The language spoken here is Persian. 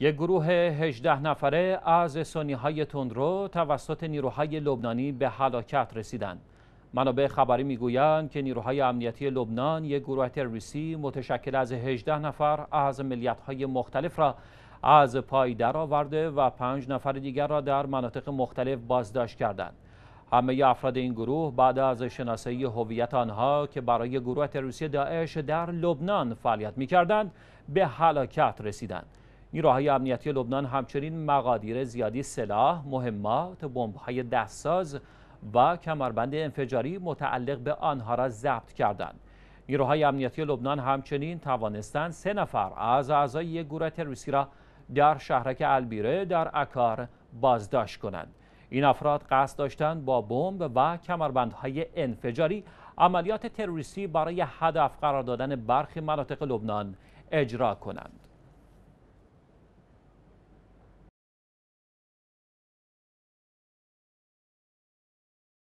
یک گروه 18 نفره از سنی های تندرو توسط نیروهای لبنانی به هلاکت رسیدند. منابع خبری میگویند که نیروهای امنیتی لبنان یک گروه تروریستی متشکل از 18 نفر از ملیت های مختلف را از پای درآورده و پنج نفر دیگر را در مناطق مختلف بازداشت کردند. همه افراد این گروه بعد از شناسایی هویت آنها که برای گروه تروریستی داعش در لبنان فعالیت می‌کردند به هلاکت رسیدند. نیروهای امنیتی لبنان همچنین مقادیر زیادی سلاح، مهمات، بمب‌های دستساز و کمربند انفجاری متعلق به آنها را ضبط کردند. نیروهای امنیتی لبنان همچنین توانستند سه نفر از اعضای یک گروه تروریستی را در شهرک البیره در عکار بازداشت کنند. این افراد قصد داشتند با بمب و کمربندهای انفجاری عملیات تروریستی برای هدف قرار دادن برخی مناطق لبنان اجرا کنند.